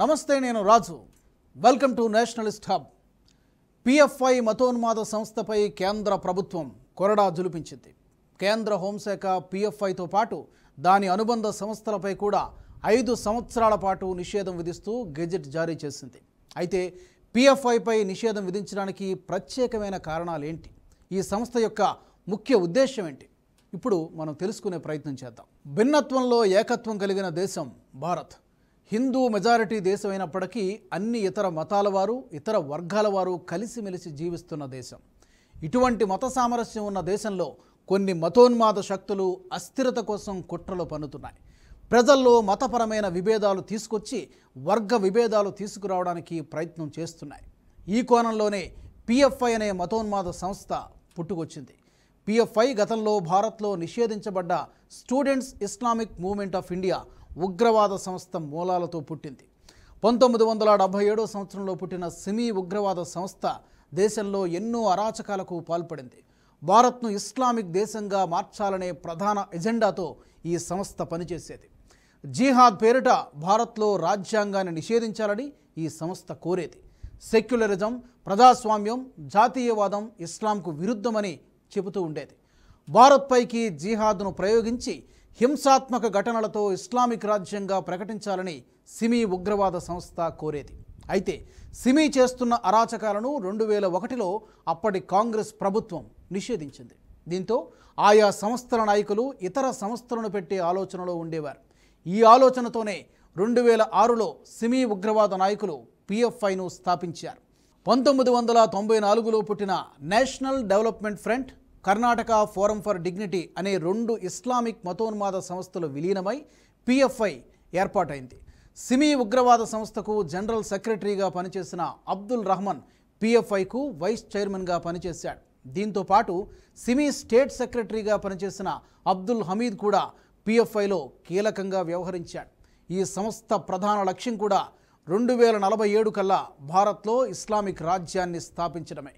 నమస్తే నేను Raju welcome to nationalist hub P F I మతోన్మాద సంస్థపై కేంద్ర ప్రభుత్వం కొరడా జులిపించింది కేంద్ర హోంశాఖ పిఎఫ్ఐతో పాటు దాని అనుబంధ సంస్థలపై కూడా ఐదు సంవత్సరాల పాటు నిషేధం విధిస్తూ గెజెట్ జారీ చేసింది అయితే పిఎఫ్ఐపై నిషేధం విధించడానికి ప్రత్యేకమైన కారణాలు ఏంటి ఈ సంస్థ యొక్క ముఖ్య ఉద్దేశం ఏంటి ఇప్పుడు మనం తెలుసుకునే ప్రయత్నం చేద్దాం భిన్నత్వంలో ఏకత్వం కలిగిన దేశం భారత్ హిందూ మెజారిటీ దేశమైనప్పటికీ అన్ని ఇతర మతాల వారు ఇతర వర్గాల వారు కలిసిమెలిసి జీవిస్తున్న దేశం ఇటువంటి మత సామరస్యం ఉన్న దేశంలో కొన్ని మతోన్మాద శక్తులు అస్థిరత కోసం కుట్రలు పన్నుతున్నాయి ప్రజల్లో మతపరమైన విభేదాలు తీసుకొచ్చి వర్గ విభేదాలు తీసుకురావడానికి ప్రయత్నం చేస్తున్నాయి ఈ కోణంలోనే పిఎఫ్ఐ అనే మతోన్మాద సంస్థ పుట్టుకొచ్చింది పిఎఫ్ఐ గతంలో భారత్లో నిషేధించబడ్డ students Islamic movement of India ఉగ్రవాద సంస్థ మూలాలతో పుట్టింది పంతొమ్మిది వందల డెబ్బై ఏడో సంవత్సరంలో పుట్టిన సిమీ ఉగ్రవాద సంస్థ దేశంలో ఎన్నో అరాచకాలకు పాల్పడింది భారత్ను ఇస్లామిక్ దేశంగా మార్చాలనే ప్రధాన ఎజెండాతో ఈ సంస్థ పనిచేసేది జీహాద్ పేరిట భారత్లో రాజ్యాంగాన్ని నిషేధించాలని ఈ సంస్థ కోరేది సెక్యులరిజం ప్రజాస్వామ్యం జాతీయవాదం ఇస్లాంకు విరుద్ధమని చెబుతూ ఉండేది భారత్పైకి జీహాద్ను ప్రయోగించి హింసాత్మక ఘటనలతో ఇస్లామిక్ రాజ్యంగా ప్రకటించాలని సిమీ ఉగ్రవాద సంస్థ కోరేది అయితే సిమీ చేస్తున్న అరాచకాలను రెండు వేల ఒకటిలో అప్పటి కాంగ్రెస్ ప్రభుత్వం నిషేధించింది దీంతో ఆయా సంస్థల నాయకులు ఇతర సంస్థలను పెట్టే ఆలోచనలో ఉండేవారు ఈ ఆలోచనతోనే రెండు వేల ఆరులో సిమీ ఉగ్రవాద నాయకులు పిఎఫ్ఐను స్థాపించారు పంతొమ్మిది వందల తొంభై నాలుగులో పుట్టిన national development front Karnataka forum for dignity అనే రెండు ఇస్లామిక్ మతోన్మాద సంస్థలు విలీనమై పిఎఫ్ఐ ఏర్పాటైంది సిమీ ఉగ్రవాద సంస్థకు జనరల్ సెక్రటరీగా పనిచేసిన అబ్దుల్ రహమాన్ పిఎఫ్ఐకు వైస్ చైర్మన్గా పనిచేశాడు దీంతో పాటు సిమీ స్టేట్ సెక్రటరీగా పనిచేసిన అబ్దుల్ హమీద్ కూడా పిఎఫ్ఐలో కీలకంగా వ్యవహరించాడు ఈ సంస్థ ప్రధాన లక్ష్యం కూడా రెండు వేల నలభై ఏడు కల్లా భారత్లో ఇస్లామిక్ రాజ్యాన్ని స్థాపించడమే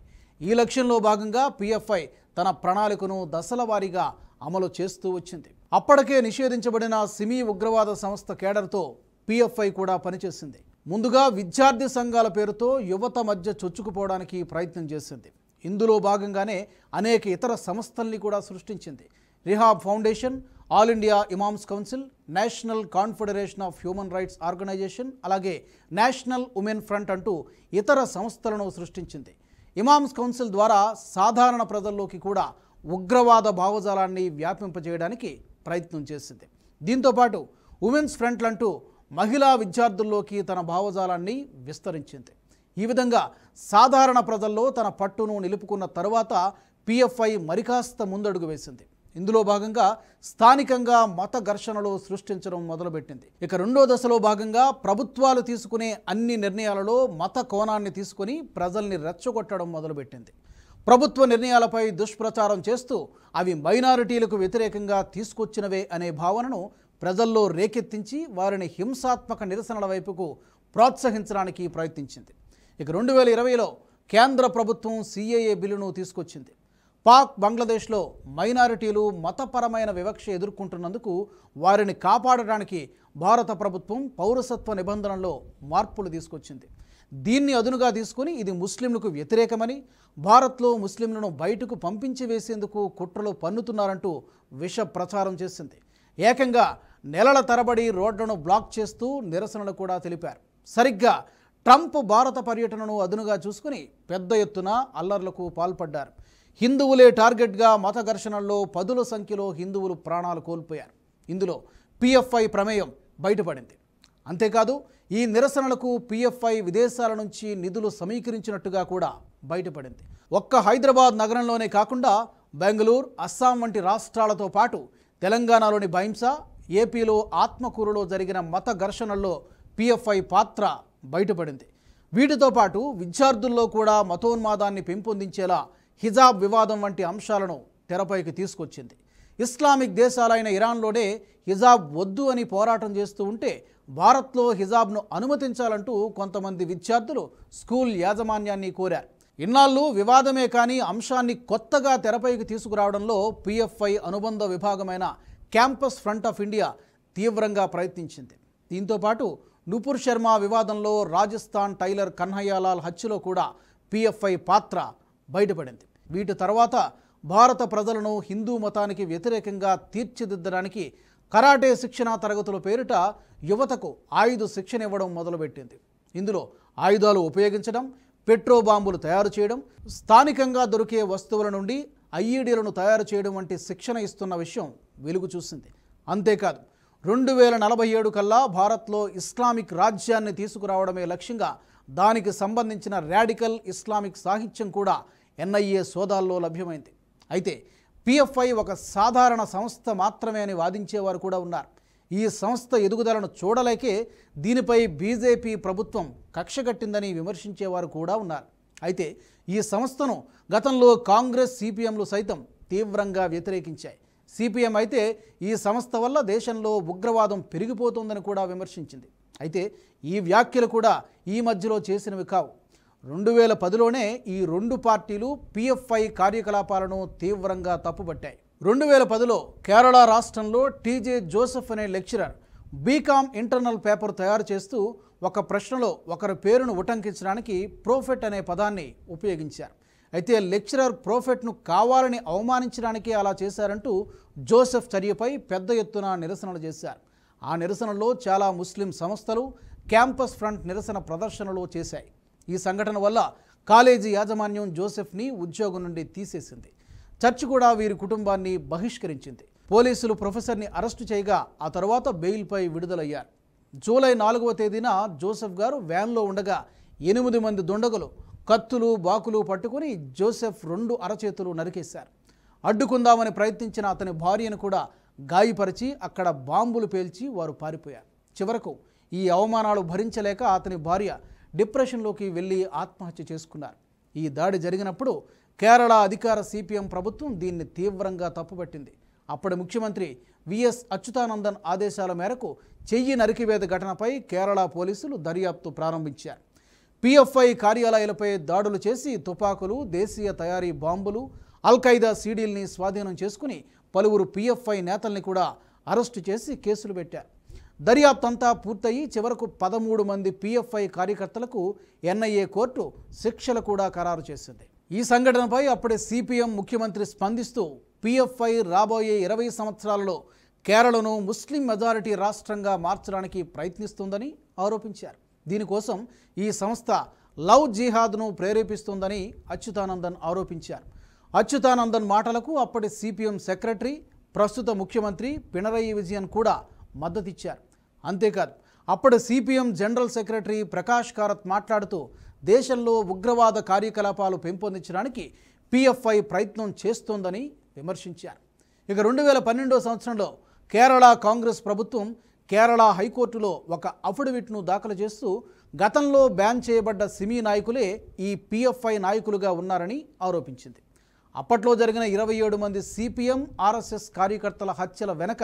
ఈ లక్ష్యంలో భాగంగా పిఎఫ్ఐ తన ప్రణాళికను దశల వారీగా అమలు చేస్తూ వచ్చింది అప్పటికే నిషేధించబడిన సిమీ ఉగ్రవాద సంస్థ కేడర్తో పిఎఫ్ఐ కూడా పనిచేసింది ముందుగా విద్యార్థి సంఘాల పేరుతో యువత మధ్య చొచ్చుకుపోవడానికి ప్రయత్నం చేసింది ఇందులో భాగంగానే అనేక ఇతర సంస్థల్ని కూడా సృష్టించింది rehab foundation all India imams council national confederation of human rights organisation అలాగే నేషనల్ ఉమెన్ ఫ్రంట్ అంటూ ఇతర సంస్థలను సృష్టించింది ఇమామ్స్ కౌన్సిల్ ద్వారా సాధారణ ప్రజల్లోకి కూడా ఉగ్రవాద భావజాలాన్ని వ్యాపింపజేయడానికి ప్రయత్నం చేసింది దీంతోపాటు ఉమెన్స్ ఫ్రంట్లంటూ మహిళా విద్యార్థుల్లోకి తన భావజాలాన్ని విస్తరించింది ఈ విధంగా సాధారణ ప్రజల్లో తన పట్టును నిలుపుకున్న తరువాత పిఎఫ్ఐ మరికాస్త ముందడుగు వేసింది ఇందులో భాగంగా స్థానికంగా మత ఘర్షణలు సృష్టించడం మొదలుపెట్టింది ఇక రెండో దశలో భాగంగా ప్రభుత్వాలు తీసుకునే అన్ని నిర్ణయాలలో మత కోణాన్ని తీసుకుని ప్రజల్ని రెచ్చగొట్టడం మొదలుపెట్టింది ప్రభుత్వ నిర్ణయాలపై దుష్ప్రచారం చేస్తూ అవి మైనారిటీలకు వ్యతిరేకంగా తీసుకొచ్చినవే అనే భావనను ప్రజల్లో రేకెత్తించి వారిని హింసాత్మక నిరసనల వైపుకు ప్రోత్సహించడానికి ప్రయత్నించింది ఇక రెండు వేల ఇరవైలో కేంద్ర ప్రభుత్వం సిఏఏ బిల్లును తీసుకొచ్చింది పాక్ బంగ్లాదేశ్లో మైనారిటీలు మతపరమైన వివక్ష ఎదుర్కొంటున్నందుకు వారిని కాపాడడానికి భారత ప్రభుత్వం పౌరసత్వ నిబంధనల్లో మార్పులు తీసుకొచ్చింది దీన్ని అదునుగా తీసుకుని ఇది ముస్లింలకు వ్యతిరేకమని భారత్లో ముస్లింలను బయటకు పంపించి వేసేందుకు కుట్రలు పన్నుతున్నారంటూ విష ప్రచారం చేసింది ఏకంగా నెలల తరబడి రోడ్లను బ్లాక్ చేస్తూ నిరసనలు కూడా తెలిపారు సరిగ్గా ట్రంప్ భారత పర్యటనను అదునుగా చూసుకుని పెద్ద ఎత్తున అల్లర్లకు పాల్పడ్డారు హిందువులే టార్గెట్గా మత ఘర్షణల్లో పదుల సంఖ్యలో హిందువులు ప్రాణాలు కోల్పోయారు ఇందులో పిఎఫ్ఐ ప్రమేయం బయటపడింది అంతేకాదు ఈ నిరసనలకు పిఎఫ్ఐ విదేశాల నుంచి నిధులు సమీకరించినట్టుగా కూడా బయటపడింది ఒక్క హైదరాబాద్ నగరంలోనే కాకుండా బెంగళూరు అస్సాం వంటి రాష్ట్రాలతో పాటు తెలంగాణలోని బహింస ఏపీలో ఆత్మకూరులో జరిగిన మత ఘర్షణల్లో పిఎఫ్ఐ పాత్ర బయటపడింది వీటితో పాటు విద్యార్థుల్లో కూడా మతోన్మాదాన్ని పెంపొందించేలా హిజాబ్ వివాదం వంటి అంశాలను తెరపైకి తీసుకొచ్చింది ఇస్లామిక్ దేశాలైన ఇరాన్లోనే హిజాబ్ వద్దు అని పోరాటం చేస్తూ ఉంటే భారత్లో హిజాబ్ను అనుమతించాలంటూ కొంతమంది విద్యార్థులు స్కూల్ యాజమాన్యాన్ని కోరారు ఇన్నాళ్ళు వివాదమే కానీ అంశాన్ని కొత్తగా తెరపైకి తీసుకురావడంలో పిఎఫ్ఐ అనుబంధ విభాగమైన క్యాంపస్ ఫ్రంట్ ఆఫ్ ఇండియా తీవ్రంగా ప్రయత్నించింది దీంతో పాటు నుపుర్ శర్మ వివాదంలో రాజస్థాన్ టైలర్ కన్హయ్యాలాల్ హత్యలో కూడా పిఎఫ్ఐ పాత్ర బయటపడింది వీటి తర్వాత భారత ప్రజలను హిందూ మతానికి వ్యతిరేకంగా తీర్చిదిద్దడానికి కరాటే శిక్షణ తరగతుల పేరిట యువతకు ఆయుధ శిక్షణ ఇవ్వడం మొదలుపెట్టింది ఇందులో ఆయుధాలు ఉపయోగించడం పెట్రో బాంబులు తయారు చేయడం స్థానికంగా దొరికే వస్తువుల నుండి ఐఈడీలను తయారు చేయడం వంటి శిక్షణ ఇస్తున్న విషయం వెలుగు చూసింది అంతేకాదు రెండు వేల నలభై ఏడు కల్లా భారత్లో ఇస్లామిక్ రాజ్యాన్ని తీసుకురావడమే లక్ష్యంగా దానికి సంబంధించిన ర్యాడికల్ ఇస్లామిక్ సాహిత్యం కూడా ఎన్ఐఏ సోదాల్లో లభ్యమైంది అయితే పిఎఫ్ఐ ఒక సాధారణ సంస్థ మాత్రమే అని వాదించేవారు కూడా ఉన్నారు ఈ సంస్థ ఎదుగుదలను చూడలేకే దీనిపై బీజేపీ ప్రభుత్వం కక్ష కట్టిందని విమర్శించేవారు కూడా ఉన్నారు అయితే ఈ సంస్థను గతంలో కాంగ్రెస్ సిపిఎంలు సైతం తీవ్రంగా వ్యతిరేకించాయి సిపిఎం అయితే ఈ సంస్థ వల్ల దేశంలో ఉగ్రవాదం పెరిగిపోతుందని కూడా విమర్శించింది అయితే ఈ వ్యాఖ్యలు కూడా ఈ మధ్యలో చేసినవి కావు రెండు వేల పదిలోనే ఈ రెండు పార్టీలు పిఎఫ్ఐ కార్యకలాపాలను తీవ్రంగా తప్పుబట్టాయి రెండు వేల పదిలో కేరళ రాష్ట్రంలో టీజే జోసెఫ్ అనే లెక్చరర్ బీకామ్ ఇంటర్నల్ పేపర్ తయారు చేస్తూ ఒక ప్రశ్నలో ఒకరి పేరును ఉటంకించడానికి ప్రోఫెట్ అనే పదాన్ని ఉపయోగించారు అయితే లెక్చరర్ ప్రోఫెట్ను కావాలని అవమానించడానికి అలా చేశారంటూ జోసెఫ్ చర్యపై పెద్ద ఎత్తున నిరసనలు చేశారు ఆ నిరసనలో చాలా ముస్లిం సంస్థలు క్యాంపస్ ఫ్రంట్ నిరసన ప్రదర్శనలు చేశాయి ఈ సంఘటన వల్ల కాలేజీ యాజమాన్యం జోసెఫ్ని ఉద్యోగం నుండి తీసేసింది చర్చ్ కూడా వీరి కుటుంబాన్ని బహిష్కరించింది పోలీసులు ప్రొఫెసర్ని అరెస్టు చేయగా ఆ తర్వాత బెయిల్పై విడుదలయ్యారు జూలై నాలుగవ తేదీన జోసెఫ్ గారు వ్యాన్లో ఉండగా ఎనిమిది మంది దుండగులు కత్తులు బాకులు పట్టుకుని జోసెఫ్ రెండు అరచేతులు నరికేశారు అడ్డుకుందామని ప్రయత్నించిన అతని భార్యను కూడా గాయపరిచి అక్కడ బాంబులు పేల్చి వారు పారిపోయారు చివరకు ఈ అవమానాలు భరించలేక అతని భార్య డిప్రెషన్లోకి వెళ్ళి ఆత్మహత్య చేసుకున్నారు ఈ దాడి జరిగినప్పుడు కేరళ అధికార సిపిఎం ప్రభుత్వం దీన్ని తీవ్రంగా తప్పుపట్టింది అప్పటి ముఖ్యమంత్రి విఎస్ అచ్యుతానందన్ ఆదేశాల మేరకు చెయ్యి నరికివేద ఘటనపై కేరళ పోలీసులు దర్యాప్తు ప్రారంభించారు పిఎఫ్ఐ కార్యాలయాలపై దాడులు చేసి తుపాకులు దేశీయ తయారీ బాంబులు అల్ఖైదా సీడీల్ని స్వాధీనం చేసుకుని పలువురు పిఎఫ్ఐ నేతల్ని కూడా అరెస్టు చేసి కేసులు పెట్టారు దర్యాప్తంతా పూర్తయి చివరకు పదమూడు మంది పీఎఫ్ఐ కార్యకర్తలకు ఎన్ఐఏ కోర్టు శిక్షలు కూడా ఖరారు చేసింది ఈ సంఘటనపై అప్పుడే సిపిఎం ముఖ్యమంత్రి స్పందిస్తూ పీఎఫ్ఐ రాబోయే ఇరవై సంవత్సరాలలో కేరళను ముస్లిం మెజారిటీ రాష్ట్రంగా మార్చడానికి ప్రయత్నిస్తుందని ఆరోపించారు దీనికోసం ఈ సంస్థ లవ్ జిహాద్ను ప్రేరేపిస్తుందని అచ్యుతానందన్ ఆరోపించారు అచ్యుతానందన్ మాటలకు అప్పటి సిపిఎం సెక్రటరీ ప్రస్తుత ముఖ్యమంత్రి పినరయి విజయన్ కూడా మద్దతిచ్చారు అంతేకాదు అప్పుడు సిపిఎం జనరల్ సెక్రటరీ ప్రకాష్ కారత్ మాట్లాడుతూ దేశంలో ఉగ్రవాద కార్యకలాపాలు పెంపొందించడానికి పిఎఫ్ఐ ప్రయత్నం చేస్తోందని విమర్శించారు ఇక రెండు వేల పన్నెండో సంవత్సరంలో కేరళ కాంగ్రెస్ ప్రభుత్వం కేరళ హైకోర్టులో ఒక అఫిడవిట్ను దాఖలు చేస్తూ గతంలో బ్యాన్ చేయబడ్డ సిమీ నాయకులే ఈ పిఎఫ్ఐ నాయకులుగా ఉన్నారని ఆరోపించింది అప్పట్లో జరిగిన ఇరవై ఏడు మంది సిపిఎం ఆర్ఎస్ఎస్ కార్యకర్తల హత్యల వెనక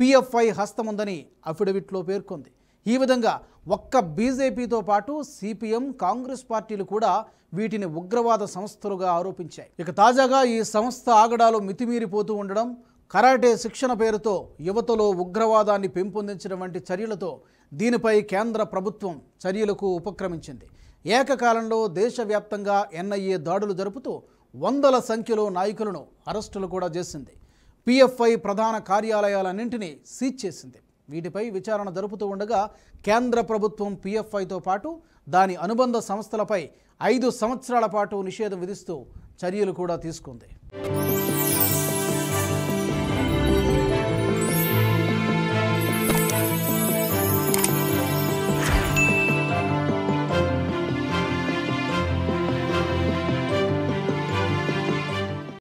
పిఎఫ్ఐ హస్తముందని అఫిడవిట్లో పేర్కొంది ఈ విధంగా ఒక్క బీజేపీతో పాటు సిపిఎం కాంగ్రెస్ పార్టీలు కూడా వీటిని ఉగ్రవాద సంస్థలుగా ఆరోపించాయి ఇక తాజాగా ఈ సంస్థ ఆగడాలు మితిమీరిపోతూ ఉండడం కరాటే శిక్షణ పేరుతో యువతలో ఉగ్రవాదాన్ని పెంపొందించడం వంటి చర్యలతో దీనిపై కేంద్ర ప్రభుత్వం చర్యలకు ఉపక్రమించింది ఏకకాలంలో దేశవ్యాప్తంగా ఎన్ఐఏ దాడులు జరుపుతూ వందల సంఖ్యలో నాయకులను అరెస్టులు కూడా చేసింది పిఎఫ్ఐ ప్రధాన కార్యాలయాలన్నింటినీ సీజ్ చేసింది వీటిపై విచారణ జరుపుతూ ఉండగా కేంద్ర ప్రభుత్వం పిఎఫ్ఐతో పాటు దాని అనుబంధ సంస్థలపై ఐదు సంవత్సరాల పాటు నిషేధం విధిస్తూ చర్యలు కూడా తీసుకుంది